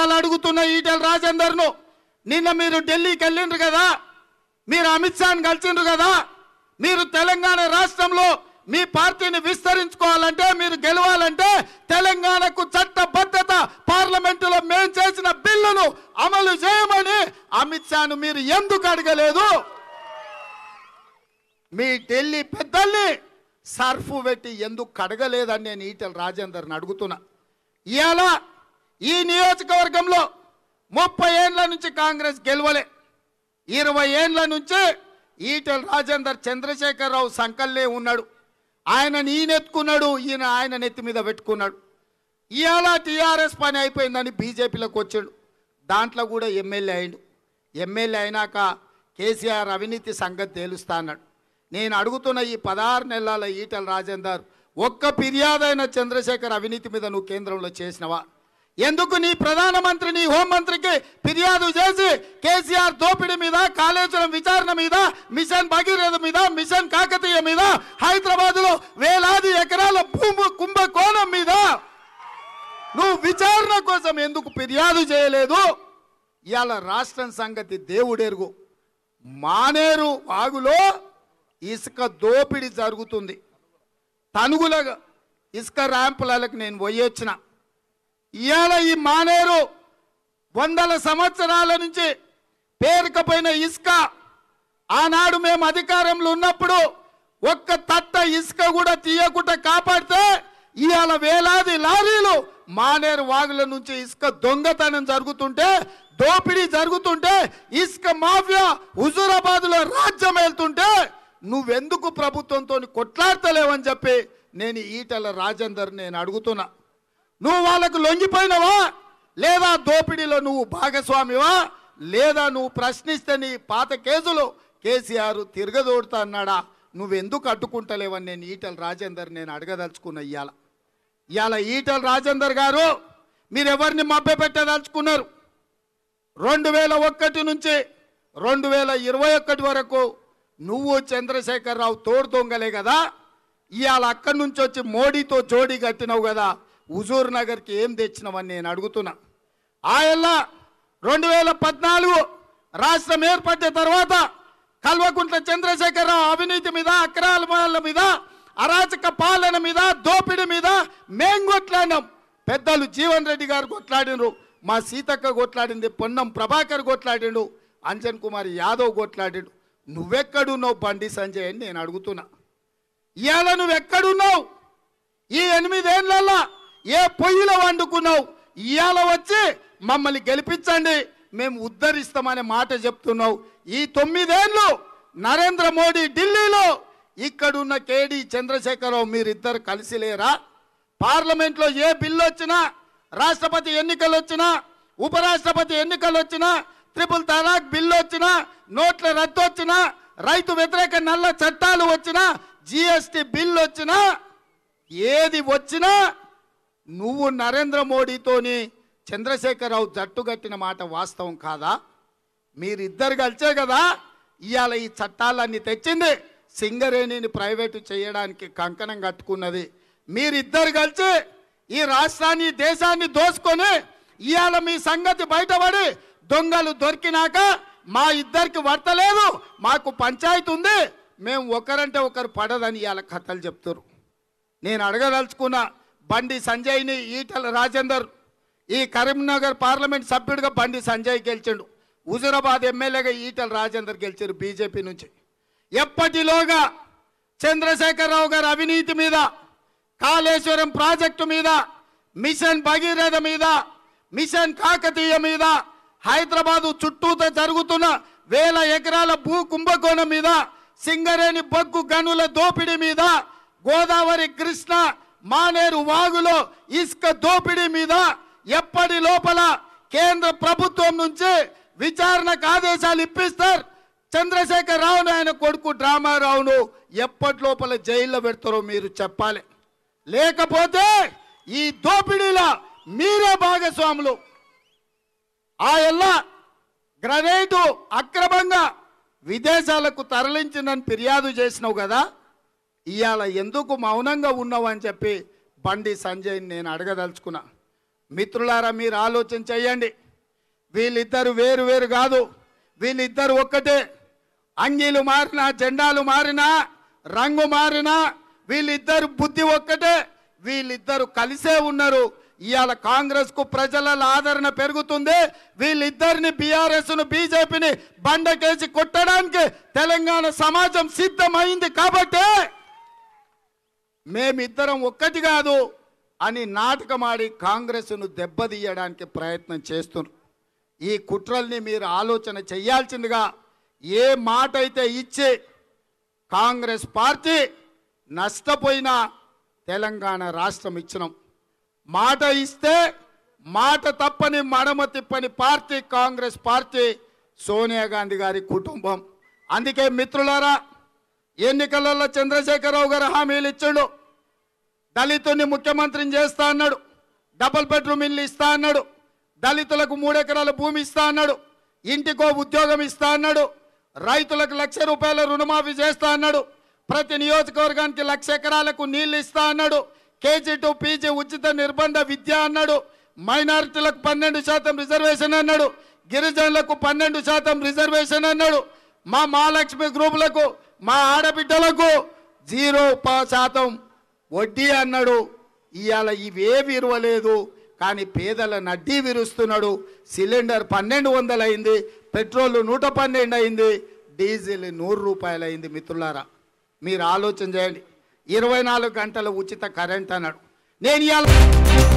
విషయాలు అడుగుతున్న ఈటల రాజేందర్ను నిన్న మీరు ఢిల్లీకి వెళ్ళిండ్రు కదా మీరు అమిత్ షాను కలిసిండ్రు కదా మీరు తెలంగాణ రాష్ట్రంలో మీ పార్టీని విస్తరించుకోవాలంటే మీరు గెలవాలంటే తెలంగాణకు చట్టబద్ధత లో మేము చేసిన బిల్లును అమలు చేయమని అమిత్ ను మీరు ఎందుకు అడగలేదు మీ ఢిల్లీ పెద్దల్ని సర్ఫు పెట్టి ఎందుకు కడగలేదని నేను ఈటల రాజేందర్ని అడుగుతున్నా ఇలా ఈ నియోజకవర్గంలో ముప్పై ఏండ్ల నుంచి కాంగ్రెస్ గెలవలే ఇరవై ఏండ్ల నుంచి ఈటెల రాజేందర్ చంద్రశేఖరరావు సంకల్లే ఉన్నాడు ఆయన నెత్తుకున్నాడు ఈయన ఆయన నెత్తి మీద పెట్టుకున్నాడు ఇవాళ టీఆర్ఎస్ పని అయిపోయిందని బీజేపీలోకి వచ్చాడు దాంట్లో కూడా ఎమ్మెల్యే అయిండు ఎమ్మెల్యే అయినాక కేసీఆర్ అవినీతి సంగతి తేలుస్తా అన్నాడు నేను అడుగుతున్న ఈ పదహారు నెలల ఈటల రాజేందర్ ఒక్క ఫిర్యాదైన చంద్రశేఖర్ అవినీతి మీద నువ్వు కేంద్రంలో చేసినవా ఎందుకు నీ ప్రధానమంత్రి నీ హోంమంత్రికి ఫిర్యాదు చేసి కేసీఆర్ దోపిడి మీద కాళేశ్వరం విచారణ మీద మిషన్ భగీరథ మీద మిషన్ కాకతీయ మీద హైదరాబాద్ లో వేలాది ఎకరాల భూమి కుంభకోణం మీద నువ్వు విచారణ కోసం ఎందుకు ఫిర్యాదు చేయలేదు ఇవాళ రాష్ట్రం సంగతి దేవుడెరుగు మానేరు వాగులో ఇసుక దోపిడి జరుగుతుంది తనుగుల ఇసుక ర్యాంపులకు నేను పోయొచ్చినా ఇవాళ ఈ మానేరు వందల సంవత్సరాల నుంచి పేరుకపోయిన ఇసుక ఆనాడు మేము అధికారంలో ఉన్నప్పుడు ఒక్క తట్ట ఇసుక కూడా తీయకుండా కాపాడితే ఇవాళ వేలాది లారీలు మానేరు వాగుల నుంచి ఇసుక దొంగతనం జరుగుతుంటే దోపిడీ జరుగుతుంటే ఇసుక మాఫియా లో రాజ్యం వెళ్తుంటే నువ్వెందుకు ప్రభుత్వంతో కొట్లాడతలేవని చెప్పి నేను ఈటల రాజేందర్ నేను అడుగుతున్నా నువ్వు వాళ్ళకు లొంగిపోయినవా లేదా దోపిడీలో నువ్వు భాగస్వామివా లేదా నువ్వు ప్రశ్నిస్తే నీ పాత కేసులు కేసీఆర్ తిరగదోడుతా అన్నాడా నువ్వెందుకు అడ్డుకుంటలేవని నేను ఈటల రాజేందర్ నేను అడగదలుచుకున్న ఇవాళ ఇవాళ ఈటల రాజేందర్ గారు మభ్య పెట్టదలుచుకున్నారు రెండు వేల ఒకటి నుంచి రెండు వేల ఇరవై ఒకటి వరకు నువ్వు చంద్రశేఖరరావు తోడు దొంగలే కదా ఇవాళ అక్కడి నుంచి వచ్చి మోడీతో జోడీ కట్టినావు కదా హుజూర్ నగర్కి ఏం తెచ్చినవని నేను అడుగుతున్నా ఆయల్ల రెండు వేల పద్నాలుగు రాష్ట్రం ఏర్పడ్డ తర్వాత కల్వకుంట్ల చంద్రశేఖరరావు అవినీతి మీద మాల మీద అరాచక పాలన మీద దోపిడి మీద మేం కొట్లాడినాం పెద్దలు జీవన్ రెడ్డి గారు కొట్లాడినరు మా సీతక్క కొట్లాడింది పొన్నం ప్రభాకర్ కొట్లాడిండు అంజన్ కుమార్ యాదవ్ కొట్లాడిండు నువ్వెక్కడున్నావు బండి సంజయ్ అని నేను అడుగుతున్నా ఇవాళ నువ్వెక్కడున్నావు ఈ ఎనిమిదేళ్ళల్లో ఏ పొయ్యిలో వండుకున్నావు ఇవాళ వచ్చి మమ్మల్ని గెలిపించండి మేము ఉద్ధరిస్తామనే మాట చెప్తున్నావు ఈ తొమ్మిదేళ్ళు నరేంద్ర మోడీ ఢిల్లీలో ఇక్కడున్న కేడి చంద్రశేఖరరావు మీరిద్దరు కలిసి లేరా పార్లమెంట్లో ఏ బిల్లు వచ్చినా రాష్ట్రపతి ఎన్నికలు వచ్చినా ఉపరాష్ట్రపతి ఎన్నికలు వచ్చినా ట్రిపుల్ తలాక్ బిల్లు వచ్చినా నోట్ల రద్దు వచ్చినా రైతు వ్యతిరేక నల్ల చట్టాలు వచ్చినా జిఎస్టి బిల్లు వచ్చినా ఏది వచ్చినా నువ్వు నరేంద్ర మోడీతోని చంద్రశేఖరరావు జట్టు కట్టిన మాట వాస్తవం కాదా మీరిద్దరు కలిసే కదా ఇవాళ ఈ చట్టాలన్నీ తెచ్చింది సింగరేణిని ప్రైవేటు చేయడానికి కంకణం కట్టుకున్నది మీరిద్దరు కలిసి ఈ రాష్ట్రాన్ని దేశాన్ని దోసుకొని ఇవాళ మీ సంగతి బయటపడి దొంగలు దొరికినాక మా ఇద్దరికి వర్తలేదు మాకు పంచాయతీ ఉంది మేము ఒకరంటే ఒకరు పడదని ఇవాళ కథలు చెప్తారు నేను అడగదలుచుకున్నా బండి సంజయ్ని ఈటల రాజేందర్ ఈ కరీంనగర్ పార్లమెంట్ సభ్యుడిగా బండి సంజయ్ గెలిచిండు హుజురాబాద్ ఎమ్మెల్యేగా ఈటల రాజేందర్ గెలిచారు బీజేపీ నుంచి ఎప్పటిలోగా చంద్రశేఖరరావు గారు అవినీతి మీద కాళేశ్వరం ప్రాజెక్టు మీద మిషన్ భగీరథ మీద మిషన్ కాకతీయ మీద హైదరాబాదు చుట్టూతో జరుగుతున్న వేల ఎకరాల భూ కుంభకోణం మీద సింగరేణి బొగ్గు గనుల దోపిడీ మీద గోదావరి కృష్ణ మానేరు వాగులో ఇసుక దోపిడీ మీద ఎప్పటి లోపల కేంద్ర ప్రభుత్వం నుంచి విచారణకు ఆదేశాలు ఇప్పిస్తారు చంద్రశేఖర్ రావు ఆయన కొడుకు డ్రామారావును ఎప్పటి లోపల జైల్లో పెడతారో మీరు చెప్పాలి లేకపోతే ఈ దోపిడీలో మీరే భాగస్వాములు ఆ ఎల్ల గ్రనైటు అక్రమంగా విదేశాలకు తరలించిందని ఫిర్యాదు చేసినావు కదా ఇవాళ ఎందుకు మౌనంగా ఉన్నావు అని చెప్పి బండి సంజయ్ని నేను అడగదలుచుకున్నా మిత్రులారా మీరు ఆలోచన చేయండి వీళ్ళిద్దరు వేరు వేరు కాదు వీళ్ళిద్దరు ఒక్కటే అంగీలు మారినా జెండాలు మారినా రంగు మారినా వీళ్ళిద్దరు బుద్ధి ఒక్కటే వీళ్ళిద్దరు కలిసే ఉన్నారు ఇవాళ కాంగ్రెస్ కు ప్రజల ఆదరణ పెరుగుతుంది వీళ్ళిద్దరిని బీఆర్ఎస్ను ను బీజేపీని బండకేసి కొట్టడానికి తెలంగాణ సమాజం సిద్ధమైంది కాబట్టి మేమిద్దరం ఒక్కటి కాదు అని నాటకమాడి కాంగ్రెస్ను దెబ్బతీయడానికి ప్రయత్నం చేస్తున్నారు ఈ కుట్రల్ని మీరు ఆలోచన చేయాల్సిందిగా ఏ మాట అయితే ఇచ్చి కాంగ్రెస్ పార్టీ నష్టపోయిన తెలంగాణ రాష్ట్రం ఇచ్చినాం మాట ఇస్తే మాట తప్పని మడమ తిప్పని party Congress party Sonia Gandhi గారి కుటుంబం అందుకే మిత్రులారా ఎన్నికలలో చంద్రశేఖరరావు గారు హామీలు ఇచ్చాడు దళితుని ముఖ్యమంత్రిని చేస్తా అన్నాడు డబుల్ బెడ్రూమ్ ఇల్లు ఇస్తా అన్నాడు దళితులకు మూడెకరాల భూమి ఇస్తా అన్నాడు ఇంటికో ఉద్యోగం ఇస్తా అన్నాడు రైతులకు లక్ష రూపాయల రుణమాఫీ చేస్తా అన్నాడు ప్రతి నియోజకవర్గానికి లక్ష ఎకరాలకు నీళ్లు ఇస్తా అన్నాడు కేజీ టు పీజీ ఉచిత నిర్బంధ విద్య అన్నాడు మైనారిటీలకు పన్నెండు శాతం రిజర్వేషన్ అన్నాడు గిరిజనులకు పన్నెండు శాతం రిజర్వేషన్ అన్నాడు మా మహాలక్ష్మి గ్రూపులకు మా ఆడబిడ్డలకు జీరో శాతం వడ్డీ అన్నాడు ఇవాళ ఇవేవి విరవలేదు కానీ పేదల నడ్డీ విరుస్తున్నాడు సిలిండర్ పన్నెండు వందలు అయింది పెట్రోల్ నూట పన్నెండు అయింది డీజిల్ నూరు రూపాయలు అయింది మిత్రులారా మీరు ఆలోచన చేయండి ఇరవై నాలుగు గంటల ఉచిత కరెంట్ అన్నాడు నేను ఇవాళ